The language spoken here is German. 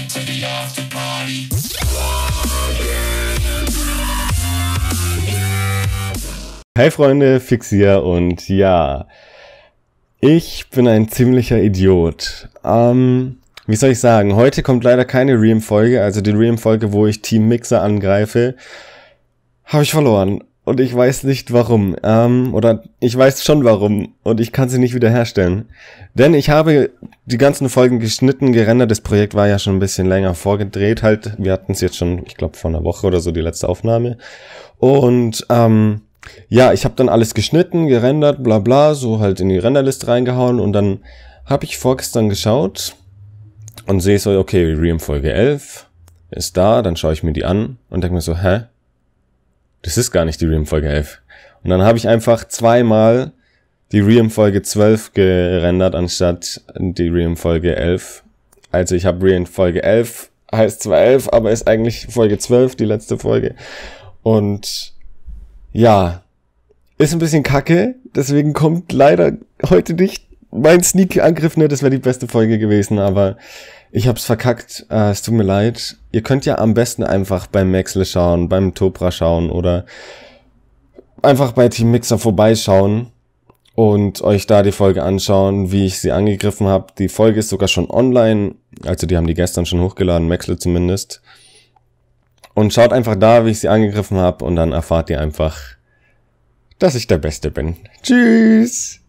went to the after Hey Freunde, Fixier und ja, ich bin ein ziemlicher Idiot. Ähm, wie soll ich sagen, heute kommt leider keine Ream-Folge, also die Ream-Folge, wo ich Team Mixer angreife, habe ich verloren und ich weiß nicht warum. Ähm, oder ich weiß schon warum und ich kann sie nicht wiederherstellen. Denn ich habe die ganzen Folgen geschnitten, gerendert. Das Projekt war ja schon ein bisschen länger vorgedreht. Halt, wir hatten es jetzt schon, ich glaube, vor einer Woche oder so die letzte Aufnahme. Und ähm, ja, ich habe dann alles geschnitten, gerendert, bla bla, so halt in die Renderliste reingehauen und dann habe ich vorgestern geschaut und sehe so, okay, Ream Folge 11 ist da, dann schaue ich mir die an und denke mir so, hä, das ist gar nicht die Realm-Folge 11. Und dann habe ich einfach zweimal die Realm-Folge 12 gerendert, anstatt die Realm-Folge 11. Also ich habe Realm-Folge 11, heißt zwar 11, aber ist eigentlich Folge 12, die letzte Folge. Und ja, ist ein bisschen kacke, deswegen kommt leider heute nicht mein Sneak-Angriff, ne, das wäre die beste Folge gewesen, aber ich hab's verkackt. Äh, es tut mir leid. Ihr könnt ja am besten einfach beim Maxle schauen, beim Topra schauen oder einfach bei Team Mixer vorbeischauen und euch da die Folge anschauen, wie ich sie angegriffen habe. Die Folge ist sogar schon online, also die haben die gestern schon hochgeladen, Maxle zumindest. Und schaut einfach da, wie ich sie angegriffen habe und dann erfahrt ihr einfach, dass ich der Beste bin. Tschüss!